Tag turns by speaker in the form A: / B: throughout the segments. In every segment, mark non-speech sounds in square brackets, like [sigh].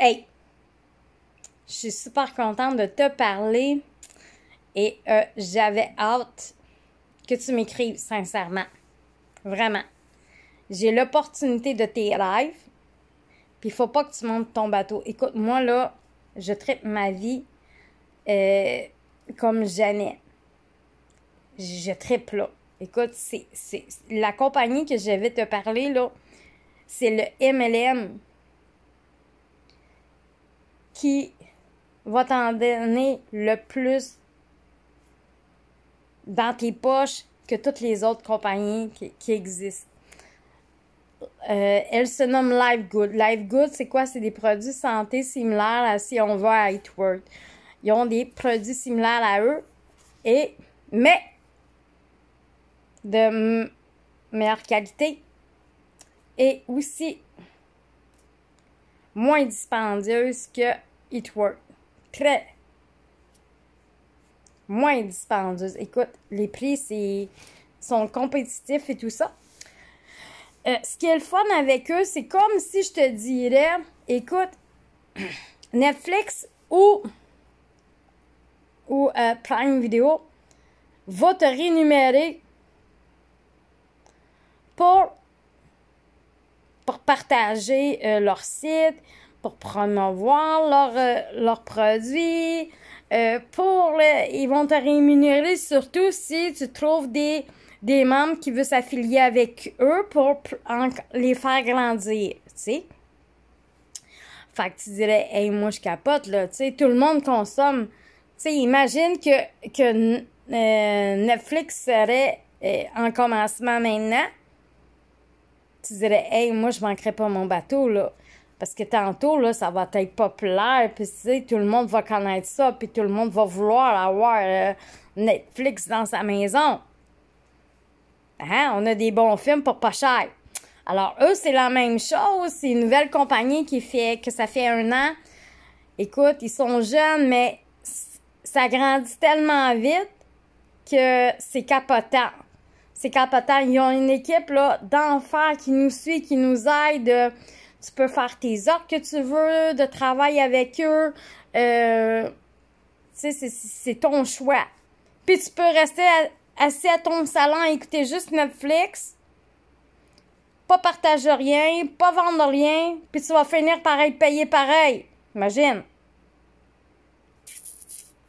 A: Hey, je suis super contente de te parler et euh, j'avais hâte que tu m'écrives, sincèrement. Vraiment. J'ai l'opportunité de tes lives, puis il faut pas que tu montes ton bateau. Écoute, moi, là, je tripe ma vie euh, comme jamais. Je tripe, là. Écoute, c'est la compagnie que je vais te parler, là, c'est le MLM qui va t'en donner le plus dans tes poches que toutes les autres compagnies qui, existent. Euh, elle se nomme Life Good. Life Good, c'est quoi? C'est des produits santé similaires à si on va à work Ils ont des produits similaires à eux. Et, mais, de meilleure qualité. Et aussi, moins dispendieuse que It Work. Très. Moins dispendieuse. Écoute, les prix, c'est sont compétitifs et tout ça. Euh, ce qui est le fun avec eux, c'est comme si je te dirais, écoute, [clears throat] Netflix ou, ou euh, Prime Video va te rémunérer pour, pour partager euh, leur site, pour promouvoir euh, leurs produits. Euh, pour ils vont te rémunérer surtout si tu trouves des, membres qui veulent s'affilier avec eux pour les faire grandir, tu sais. Fait que tu dirais, hey, moi je capote, là, tu sais, tout le monde consomme. Tu sais, imagine que, que euh, Netflix serait en commencement maintenant. Tu dirais, hey, moi je manquerais pas mon bateau, là. Parce que tantôt, là, ça va être populaire, puis tu sais, tout le monde va connaître ça, puis tout le monde va vouloir avoir euh, Netflix dans sa maison. Hein? On a des bons films pour pas cher. Alors, eux, c'est la même chose. C'est une nouvelle compagnie qui fait que ça fait un an. Écoute, ils sont jeunes, mais ça grandit tellement vite que c'est capotant. C'est capotant. Ils ont une équipe là d'enfer qui nous suit, qui nous aide. Euh, tu peux faire tes ordres que tu veux, de travail avec eux. Euh, tu sais, c'est ton choix. Puis tu peux rester assis à ton salon et écouter juste Netflix. Pas partager rien, pas vendre rien. Puis tu vas finir par être payé pareil. Imagine.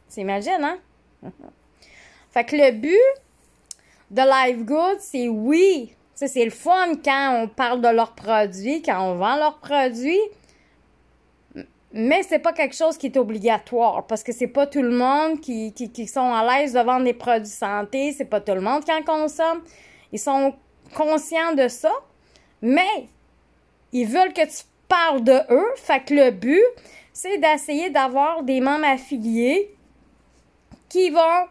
A: C'est imagine, hein? [laughs] fait que le but de Live Good, c'est oui, c'est le fun quand on parle de leurs produits, quand on vend leurs produits. Mais c'est pas quelque chose qui est obligatoire parce que c'est pas tout le monde qui, qui, sont à l'aise de vendre des produits santé, c'est pas tout le monde qui en consomme. Ils sont conscients de ça, mais ils veulent que tu parles de eux. Fait que le but, c'est d'essayer d'avoir des membres affiliés qui vont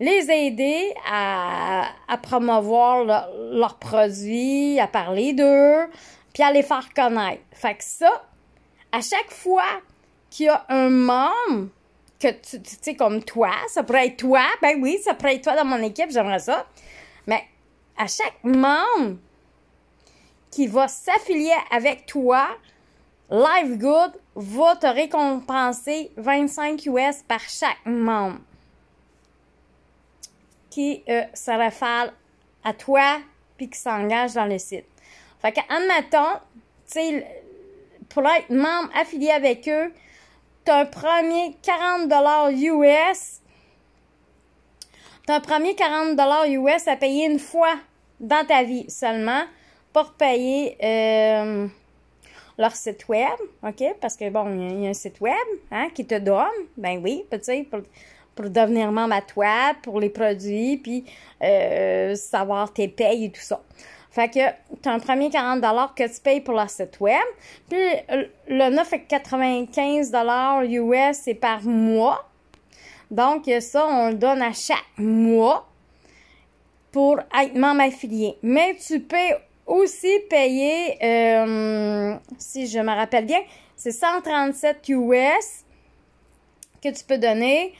A: les aider à, promouvoir leurs produits, à parler d'eux, puis à les faire connaître. Fait que ça, à chaque fois qu'il y a un membre que tu, sais, comme toi, ça pourrait être toi, ben oui, ça pourrait être toi dans mon équipe, j'aimerais ça. Mais à chaque membre qui va s'affilier avec toi, Live Good va te récompenser 25 US par chaque membre qui euh, à toi puis qui s'engage dans le site. Fait que, tu sais, pour être membre affilié avec eux, tu un premier 40 US. t'as un premier 40 US à payer une fois dans ta vie seulement pour payer euh, leur site web, OK? Parce que, bon, il y, a un site web hein, qui te donne, ben oui, tu sais, pour devenir membre à toi, pour les produits, puis euh, savoir tes payes et tout ça. Fait que tu as un premier 40 que tu payes pour la site web. Puis le 9,95 US, c'est par mois. Donc ça, on le donne à chaque mois pour être membre affilié. Mais tu peux aussi payer, euh, si je me rappelle bien, c'est 137 US que tu peux donner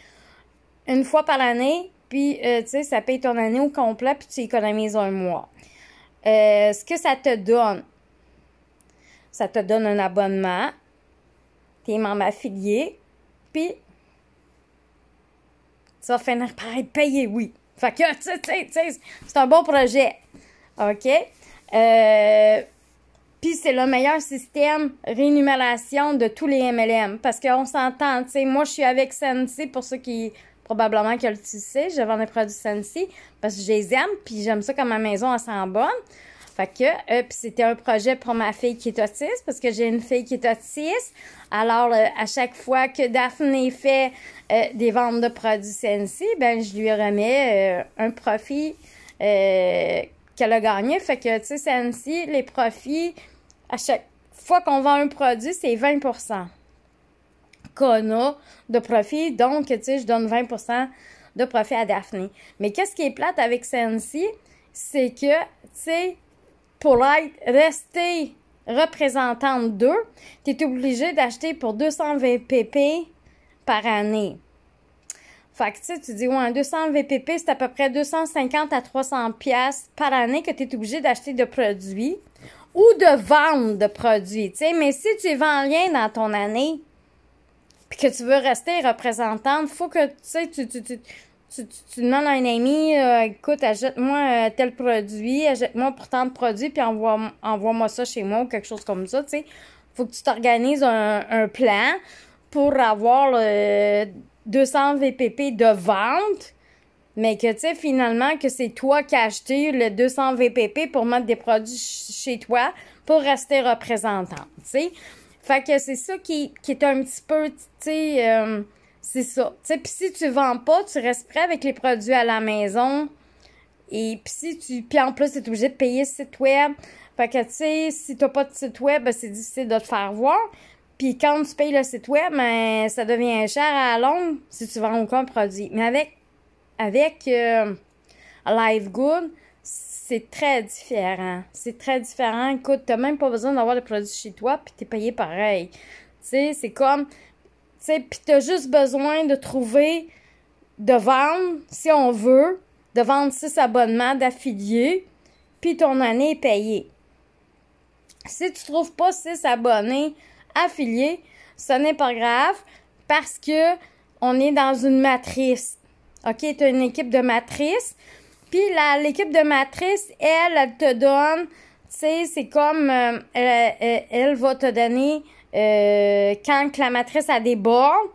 A: une fois par année, puis euh, tu sais, ça paye ton année au complet, puis tu économises un mois. Euh, ce que ça te donne, ça te donne un abonnement, t'es membre affilié, puis ça va finir par être payé, oui. Fait que, [laughs] tu sais, c'est un bon projet. OK? Euh, puis c'est le meilleur système rémunération de tous les MLM. Parce qu'on s'entend, tu sais, moi je suis avec Sensei pour ceux qui probablement que tu sais, je vends des produits Sensi parce que je les aime, puis j'aime ça quand ma maison elle sent bonne. Fait que, euh, c'était un projet pour ma fille qui est autiste, parce que j'ai une fille qui est autiste. Alors, euh, à chaque fois que Daphné fait euh, des ventes de produits CNC, ben je lui remets un profit qu'elle a gagné. Fait que, tu sais, CNC, les profits, à chaque fois qu'on vend un produit, c'est 20 de profit. Donc, tu sais, je donne 20 de profit à Daphné. Mais qu'est-ce qui est plate avec celle-ci, C'est que, tu sais, pour rester représentante d'eux, tu es obligé d'acheter pour 220 pp par année. Fait que tu dis, ouais, 200 VPP, c'est à peu près 250 à 300 pièces par année que tu es obligé d'acheter de produits ou de vendre de produits, tu sais. Mais si tu vends rien dans ton année, puis que tu veux rester représentante, faut que tu sais, tu, tu, tu, tu, demandes à un ami, euh, écoute, achète-moi euh, tel produit, achète-moi pourtant de produits, puis envoie, envoie-moi ça chez moi ou quelque chose comme ça, tu sais. Faut que tu t'organises un, plan pour avoir le 200 VPP de vente, mais que, tu sais, finalement, que c'est toi qui as acheté le 200 VPP pour mettre des produits chez toi pour rester représentante, tu sais. Fait que c'est ça qui, est un petit peu, tu sais, euh, c'est ça. Tu sais, puis si tu vends pas, tu restes prêt avec les produits à la maison. Et puis si tu, puis en plus, tu obligé de payer le site web. Fait que, tu sais, si t'as pas de site web, ben, c'est difficile de te faire voir. Puis quand tu payes le site web, ben, ça devient cher à longue si tu vends aucun produit. Mais avec, avec euh, Live Good, c'est très différent. C'est très différent. Écoute, n'as même pas besoin d'avoir le produit chez toi, puis es payé pareil. Tu sais, c'est comme... Tu sais, puis as juste besoin de trouver, de vendre, si on veut, de vendre six abonnements d'affiliés, puis ton année est payée. Si tu trouves pas six abonnés affiliés, ce n'est pas grave, parce que on est dans une matrice. OK, tu as une équipe de matrice. Puis l'équipe de matrice, elle, elle te donne, tu sais, c'est comme, euh, elle, elle, va te donner, euh, quand la matrice a des bords,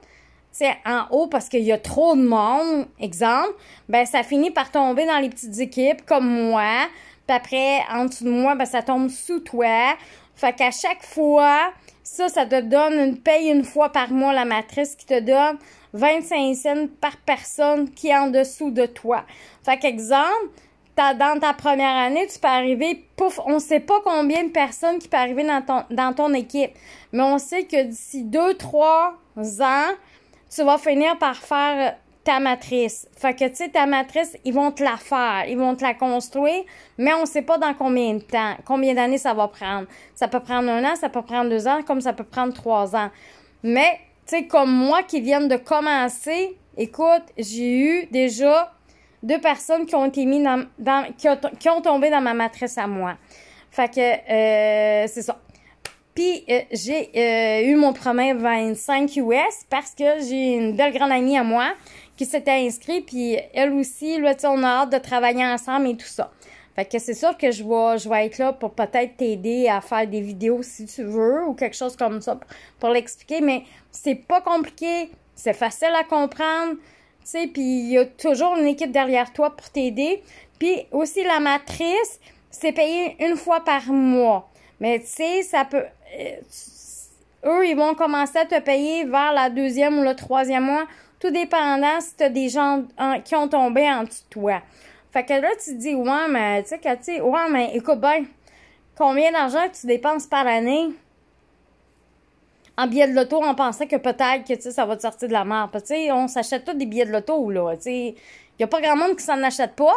A: tu en haut, parce qu'il y a trop de monde, exemple, ben ça finit par tomber dans les petites équipes, comme moi. Puis après, en dessous de moi, ben ça tombe sous toi. Fait qu'à chaque fois, ça, ça te donne une paye une fois par mois, la matrice qui te donne 25 cents par personne qui est en dessous de toi. Fait qu'exemple, dans ta première année, tu peux arriver, pouf, on sait pas combien de personnes qui peuvent arriver dans ton, dans ton équipe, mais on sait que d'ici 2-3 ans, tu vas finir par faire euh, ta matrice. Fait que, tu sais, ta matrice, ils vont te la faire, ils vont te la construire, mais on sait pas dans combien de temps, combien d'années ça va prendre. Ça peut prendre un an, ça peut prendre deux ans, comme ça peut prendre trois ans. Mais c'est comme moi qui viens de commencer, écoute, j'ai eu déjà deux personnes qui ont été mis dans, qui, ont, tombé dans ma matrice à moi. Fait que euh, c'est ça. Puis euh, j'ai euh, eu mon premier 25 US parce que j'ai une belle grande amie à moi qui s'était inscrite puis elle aussi là on a hâte de travailler ensemble et tout ça. Fait que c'est sûr que je vais, je vais être là pour peut-être t'aider à faire des vidéos si tu veux ou quelque chose comme ça pour, l'expliquer. Mais c'est pas compliqué, c'est facile à comprendre. Tu sais, puis il y a toujours une équipe derrière toi pour t'aider. Puis aussi la matrice, c'est payé une fois par mois. Mais tu sais, ça peut... Euh, eux, ils vont commencer à te payer vers la deuxième ou le troisième mois, tout dépendant si tu as des gens qui ont tombé en dessous toi. Fait que là, tu dis, ouais, mais tu sais, ouais, mais écoute bien, combien d'argent tu dépenses par année en billets de loto en pensant que peut-être que ça va te sortir de la mer? Parce que on s'achète tous des billets de loto, là. tu Il n'y a pas grand monde qui s'en achète pas.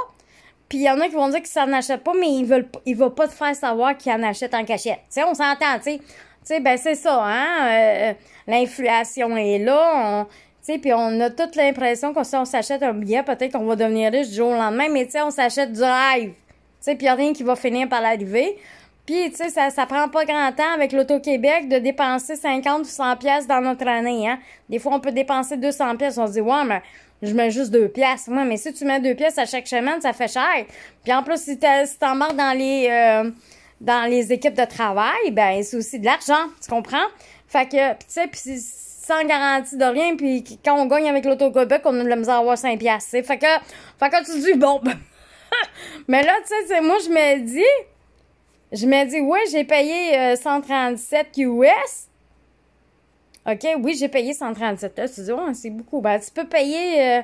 A: Puis il y en a qui vont dire qu'ils s'en achètent pas, mais ils veulent ils vont pas te faire savoir qu'ils en achètent en cachette. Tu sais, on s'entend, tu sais. ben c'est ça, hein? Euh, l'inflation est là. On, sais, puis on a toute l'impression que si on s'achète un billet, peut-être qu'on va devenir riche du jour au lendemain, mais tu sais, on s'achète du rêve. Tu sais, puis rien qui va finir par l'arriver. Puis, tu sais, ça, ça prend pas grand temps avec l'Auto-Québec de dépenser 50 ou 100 pièces dans notre année, hein. Des fois, on peut dépenser 200 pièces. On se dit, ouais, mais je mets juste deux pièces. Ouais, mais si tu mets deux pièces à chaque chemin, ça fait cher. Puis en plus, si t'embarques dans les, euh, dans les équipes de travail, ben, c'est aussi de l'argent. Tu comprends? Fait que, tu sais, puis sans garantie de rien, puis quand on gagne avec lauto on a de la misère à avoir 5 piastres, Fait que, fait que tu dis, bon, [laughs] mais là, tu sais, moi, je me dis, je me dis, ouais, j'ai payé 137 euh, US. OK, oui, j'ai payé 137. tu dis, c'est beaucoup. Ben, tu peux payer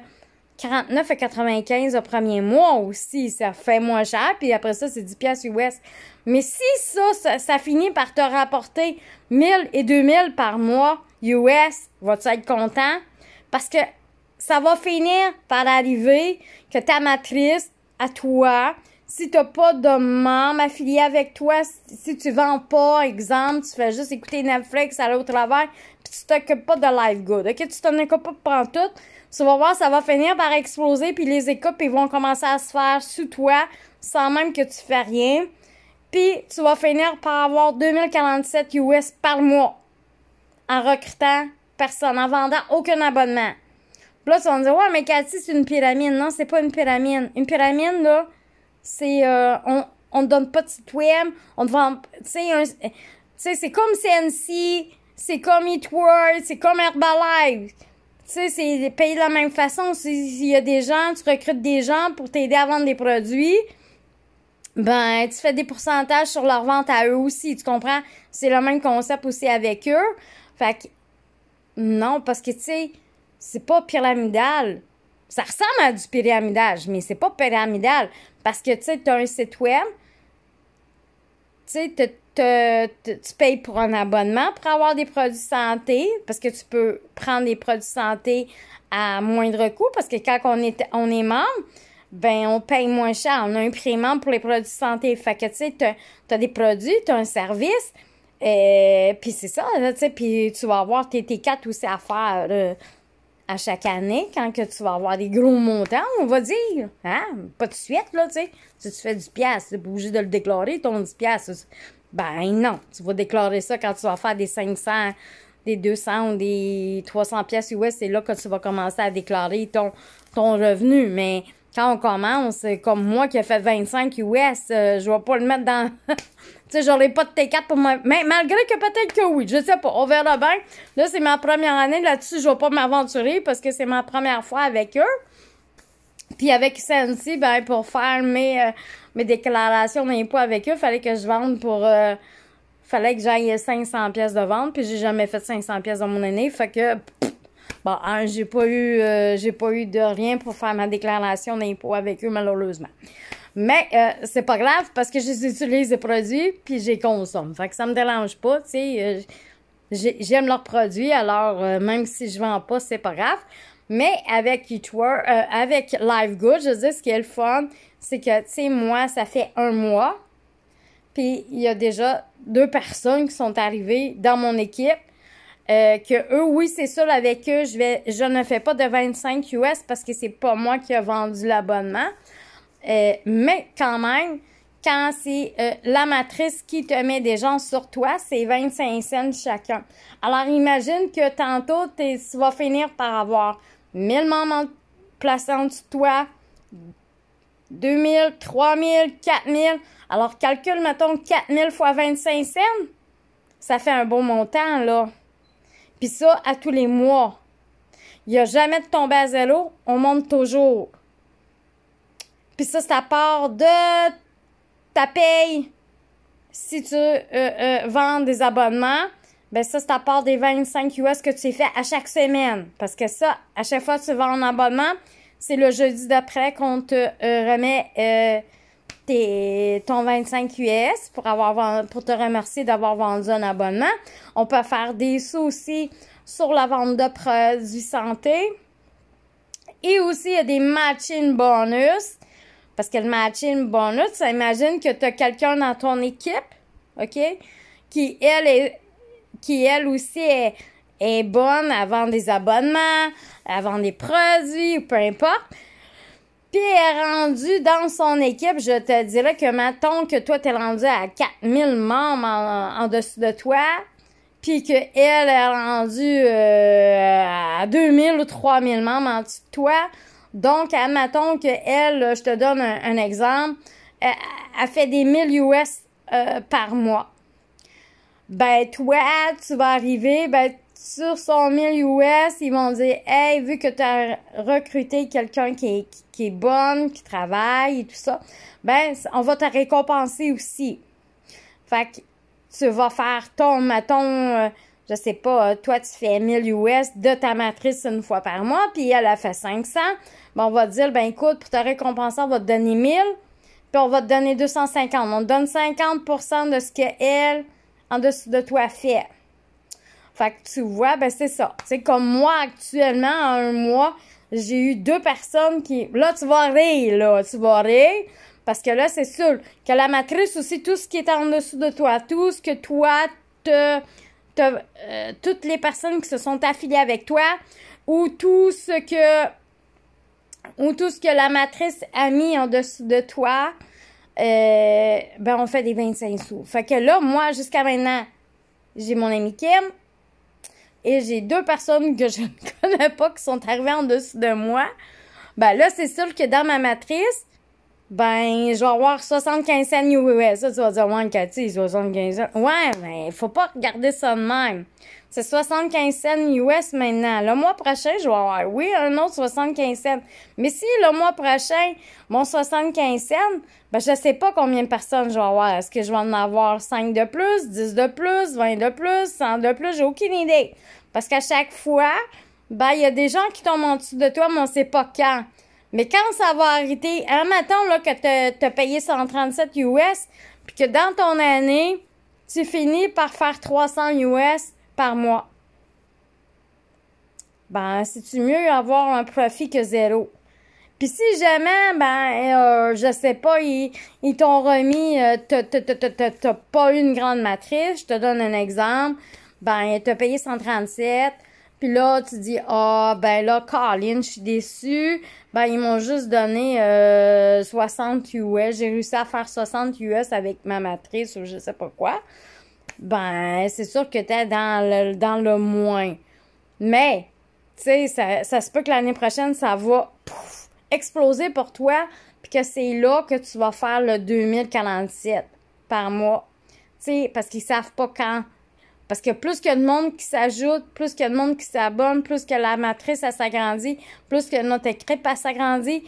A: 49,95 euh, au premier mois aussi. Ça fait moins cher. Puis après ça, c'est 10 piastres US. Mais si ça, ça, finit par te rapporter 1000 et 2000 par mois, US, vas-tu être content? Parce que ça va finir par arriver que ta matrice, à toi, si t'as pas de membre affilié avec toi, si tu vends pas, exemple, tu fais juste écouter Netflix, aller au travail, puis tu t'occupes pas de Life Good, ok? Tu t'en occupes pas pendant tout. Tu vas voir, ça va finir par exploser, puis les écoutes, ils vont commencer à se faire sous toi, sans même que tu fasses rien. Puis tu vas finir par avoir 2047 US par mois en recrutant personne, en vendant aucun abonnement. là, tu vas me dire, ouais, mais Cathy, c'est une pyramide. Non, c'est pas une pyramide. Une pyramide, là, c'est. Euh, on, on donne pas de site on te vend. Tu sais, c'est comme CNC, c'est comme Eatworld, c'est comme Herbalife. Tu sais, c'est payé de la même façon. S'il y a des gens, tu recrutes des gens pour t'aider à vendre des produits. Ben, tu fais des pourcentages sur leur vente à eux aussi, tu comprends? C'est le même concept aussi avec eux. Fait non, parce que, tu sais, c'est pas pyramidal. Ça ressemble à du pyramidage, mais c'est pas pyramidal. Parce que, tu sais, t'as un site web, tu sais, tu payes pour un abonnement pour avoir des produits santé, parce que tu peux prendre des produits santé à moindre coût, parce que quand on est, on est membre, ben on paye moins cher. On a un prix membre pour les produits santé. Fait que, tu sais, t'as as des produits, t'as un service, euh, puis c'est ça, tu sais, puis tu vas avoir tes, tes quatre ou à faire à chaque année quand que tu vas avoir des gros montants, on va dire. Hein? Pas de suite, là, tu sais. Si tu fais du piastres, t'es obligé de le déclarer, ton 10 piastres. Ben non, tu vas déclarer ça quand tu vas faire des 500, des 200 ou des 300 pièces US, c'est là que tu vas commencer à déclarer ton, ton revenu. Mais quand on commence, comme moi qui ai fait 25 US, euh, je vais pas le mettre dans... [laughs] Tu sais, j'aurais pas de T4 pour moi. Mais malgré que peut-être que oui, je sais pas. On verra bien. Là, c'est ma première année. Là-dessus, je vais pas m'aventurer parce que c'est ma première fois avec eux. Puis avec Sensi, ben, pour faire euh, mes, déclarations d'impôts avec eux, fallait que je vende pour... Il euh, fallait que j'aille 500 pièces de vente, puis j'ai jamais fait 500 pièces dans mon année, fait que bon, j'ai pas eu euh, j'ai pas eu de rien pour faire ma déclaration d'impôt avec eux malheureusement. Mais euh, c'est pas grave parce que j'utilise les produits puis j'ai consomme. Fait que ça me dérange pas, tu sais. Euh, j'aime leurs produits, alors euh, même si je vends pas, c'est pas grave. Mais avec Eatware, avec Live Good, je dis ce qui est le fun, c'est que, tu sais, moi, ça fait un mois, puis il y a déjà deux personnes qui sont arrivées dans mon équipe que eux, oui, c'est sûr, avec eux, je, je ne fais pas de 25 US parce que c'est pas moi qui ai vendu l'abonnement. Euh, mais quand même, quand c'est euh, la matrice qui te met des gens sur toi, c'est 25 cents chacun. Alors imagine que tantôt, tu vas finir par avoir 1000 membres plaçant de toi, 2000, 3000, 4000. Alors calcule, mettons, 4000 fois 25 cents, ça fait un bon montant, là. Puis ça, à tous les mois. Il n'y a jamais de tomber à zéro, on monte toujours. Puis ça, c'est à part de ta paye. Si tu euh, euh, vends des abonnements, ben ça, c'est à part des 25 US que tu fais à chaque semaine. Parce que ça, à chaque fois que tu vends un abonnement, c'est le jeudi d'après qu'on te euh, remet ton 25 US pour, avoir, pour te remercier d'avoir vendu un abonnement. On peut faire des sous aussi sur la vente de produits santé. Et aussi, il y a des matching bonus parce que le matching bonus, ça imagine que tu as quelqu'un dans ton équipe, OK? Qui, elle, est, qui, elle aussi, est, bonne à vendre des abonnements, à vendre des produits, ou peu importe. Puis elle est rendue dans son équipe, je te dirais que maintenant que toi, tu es rendu à 4000 euh, membres en, dessous de toi, puis qu'elle est rendue à 2000 ou 3000 membres en dessous de toi, donc, admettons que elle, je te donne un, exemple, elle, fait des 1000 US euh, par mois. Ben, toi, tu vas arriver, ben, sur son 1000 US, ils vont dire Hey, vu que tu as recruté quelqu'un qui est, qui est bonne, qui travaille et tout ça, ben, on va te récompenser aussi. Fait que tu vas faire ton, maton. Euh, je sais pas, euh, toi, tu fais 1000 US de ta matrice une fois par mois, puis elle a fait 500. on va te dire, ben écoute, pour te récompenser, on va te donner 1000, puis on va te donner 250. On te donne 50 de ce qu'elle, en dessous de toi, fait. Fait que tu vois, ben c'est ça. C'est comme moi, actuellement, un mois, j'ai eu deux personnes qui... Là, tu vas rire, là. Tu vas rire. Parce que là, c'est sûr que la matrice aussi, tout ce qui est en dessous de toi, tout ce que toi te euh, toutes les personnes qui se sont affiliées avec toi ou tout ce que tout ce que la matrice a mis en dessous de toi, euh, ben on fait des 25 sous. Fait que là, moi, jusqu'à maintenant, j'ai mon ami Kim et j'ai deux personnes que je [laughs] ne connais pas qui sont arrivées en dessous de moi. Ben là, c'est sûr que dans ma matrice, ben, je vais avoir 75 cents US. Ça, tu vas dire, ouais, Cathy, 75 cents. Ouais, mais faut pas regarder ça de même. C'est 75 cents US maintenant. Le mois prochain, je vais avoir, oui, un autre 75 cents. Mais si le mois prochain, mon 75 cents, ben, je sais pas combien de personnes je vais avoir. Est-ce que je vais en avoir 5 de plus, 10 de plus, 20 de plus, 100 de plus? J'ai aucune idée. Parce qu'à chaque fois, ben, il y a des gens qui tombent en dessous de toi, mais on sait pas quand. Mais quand ça va arrêter, en hein, là, que tu as payé 137 US, puis que dans ton année, tu finis par faire 300 US par mois. Ben, c'est-tu mieux avoir un profit que zéro? Puis si jamais, ben, euh, je sais pas, ils, t'ont remis, euh, t'as pas eu une grande matrice, je te donne un exemple, ben, t'as payé 137, puis là, tu dis, ah, ben là, Colin, je suis déçue. Ben, ils m'ont juste donné 60 euh, US. J'ai réussi à faire 60 US avec ma matrice ou je sais pas quoi. Ben, c'est sûr que t'es dans le, dans le moins. Mais, tu sais, ça, se peut que l'année prochaine, ça va exploser pour toi. Puis que c'est là que tu vas faire le 2047 par mois. Tu sais, parce qu'ils savent pas quand parce que plus qu'il y a de monde qui s'ajoute, plus qu'il y a de monde qui s'abonne, plus que la matrice, elle s'agrandit, plus que notre équipe, elle s'agrandit,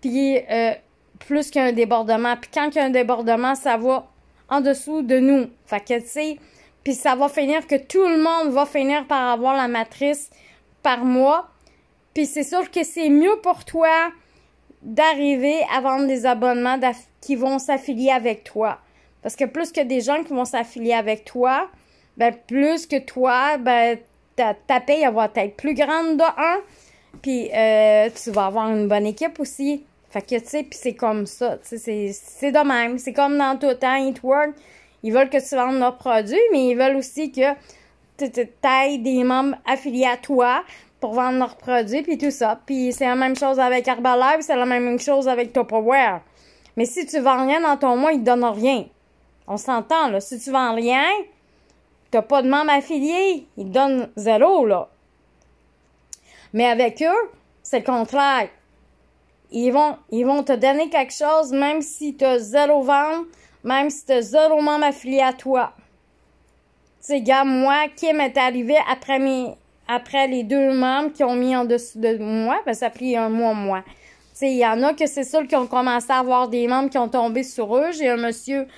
A: puis y euh, plus un débordement. Puis quand il y a un débordement, ça va en dessous de nous. Fait que, tu sais, puis ça va finir que tout le monde va finir par avoir la matrice par mois. Puis c'est sûr que c'est mieux pour toi d'arriver à vendre des abonnements qui vont s'affilier avec toi. Parce que plus que des gens qui vont s'affilier avec toi, ben, plus que toi, ben, ta, ta paye va être plus grande de 1 Puis euh, tu vas avoir une bonne équipe aussi. Fait que, tu sais, puis c'est comme ça. c'est de même. C'est comme dans tout hein, temps, It Ils veulent que tu vendes nos produits, mais ils veulent aussi que tu ailles des membres affiliés à toi pour vendre leurs produits, puis tout ça. Puis c'est la même chose avec Herbalife, c'est la même chose avec TopoWare. Mais si tu vends rien dans ton mois, ils te donnent rien. On s'entend, là. Si tu vends rien, T'as pas de membre affiliés, ils donnent zéro, là. Mais avec eux, c'est le contraire. Ils vont, ils vont te donner quelque chose, même si tu zéro vente, même si tu zéro membre affilié à toi. Tu sais, gars, moi, qui m'est arrivé après, après les deux membres qui ont mis en dessous de moi, ben, ça a pris un mois, moi. Tu sais, il y en a que c'est sûr qui ont commencé à avoir des membres qui ont tombé sur eux. J'ai un monsieur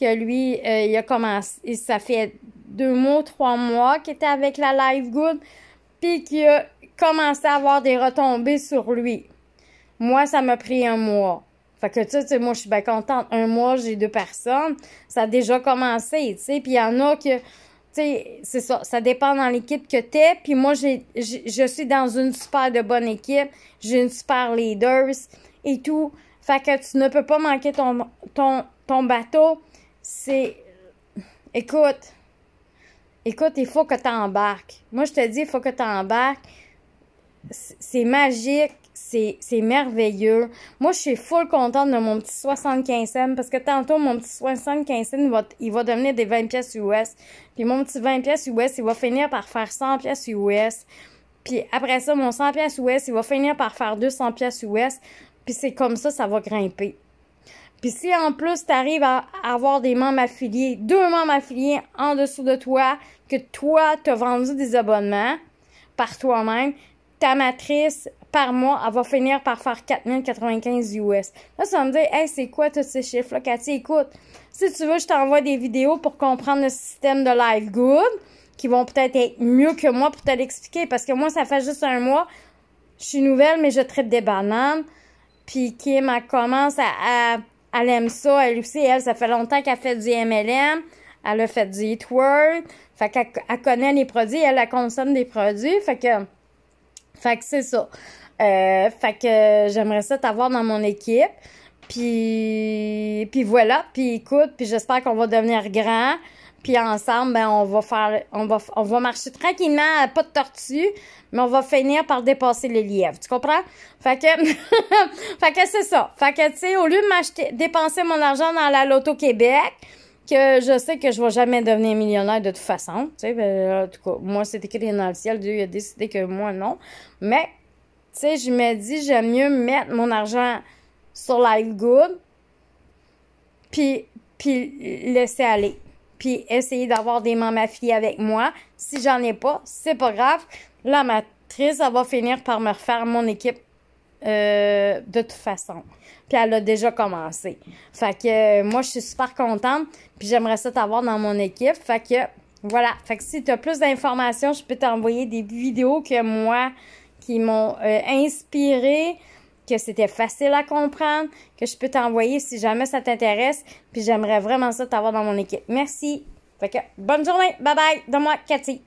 A: que lui, euh, il a commencé, ça fait deux mois, trois mois, qui était avec la Life Good, puis qui a commencé à avoir des retombées sur lui. Moi, ça m'a pris un mois. Fait que, tu sais, moi, je suis bien contente. Un mois, j'ai deux personnes. Ça a déjà commencé, tu sais. Puis il y en a que, tu sais, c'est ça. Ça dépend dans l'équipe que t'es. Puis moi, je suis dans une super de bonne équipe. J'ai une super leaders et tout. Fait que tu ne peux pas manquer ton, ton, ton bateau. C'est... Écoute, Écoute, il faut que tu embarques. Moi, je te dis, il faut que tu embarques. C'est magique, c'est merveilleux. Moi, je suis full contente de mon petit 75 cents parce que tantôt, mon petit 75 cents, il va, devenir des 20 pièces US. Puis mon petit 20 pièces US, il va finir par faire 100 pièces US. Puis après ça, mon 100 pièces US, il va finir par faire 200 pièces US. Puis c'est comme ça, ça va grimper. Puis si en plus, tu arrives à avoir des membres affiliés, deux membres affiliés en dessous de toi, que toi, t'as vendu des abonnements par toi-même, ta matrice par mois, elle va finir par faire 4095 US. Là, ça me dit, hey, c'est quoi tous ces chiffres-là, Cathy? Écoute, si tu veux, je t'envoie des vidéos pour comprendre le système de Live Good, qui vont peut-être être mieux que moi pour te l'expliquer, parce que moi, ça fait juste un mois, je suis nouvelle, mais je traite des bananes. Puis Kim, elle commence à, à, elle aime ça, elle aussi, elle, ça fait longtemps qu'elle fait du MLM elle a fait du Eat fait qu'elle connaît les produits, elle, la consomme des produits, fait que, fait que c'est ça. Euh, fait que j'aimerais ça t'avoir dans mon équipe. Puis, puis voilà, puis écoute, puis j'espère qu'on va devenir grand. Puis ensemble, ben, on va faire, on va, on va marcher tranquillement, pas de tortue, mais on va finir par dépasser les lièvres. Tu comprends? Fait que, [laughs] fait que c'est ça. Fait que, tu sais, au lieu de m'acheter, dépenser mon argent dans la Loto Québec, que je sais que je vais jamais devenir millionnaire de toute façon. Tu sais, ben, en tout cas, moi, c'est écrit dans le ciel. Dieu a décidé que moi, non. Mais, tu sais, je me dis, j'aime mieux mettre mon argent sur Life Good, puis, puis laisser aller. Puis essayer d'avoir des mamans filles avec moi. Si j'en ai pas, c'est pas grave. La matrice, elle va finir par me refaire mon équipe euh, de toute façon. Puis elle a déjà commencé. Fait que euh, moi, je suis super contente. Puis j'aimerais ça t'avoir dans mon équipe. Fait que voilà. Fait que si tu as plus d'informations, je peux t'envoyer des vidéos que moi qui m'ont euh, inspiré, que c'était facile à comprendre, que je peux t'envoyer si jamais ça t'intéresse. Puis j'aimerais vraiment ça t'avoir dans mon équipe. Merci. Fait que bonne journée. Bye bye. De moi, Cathy.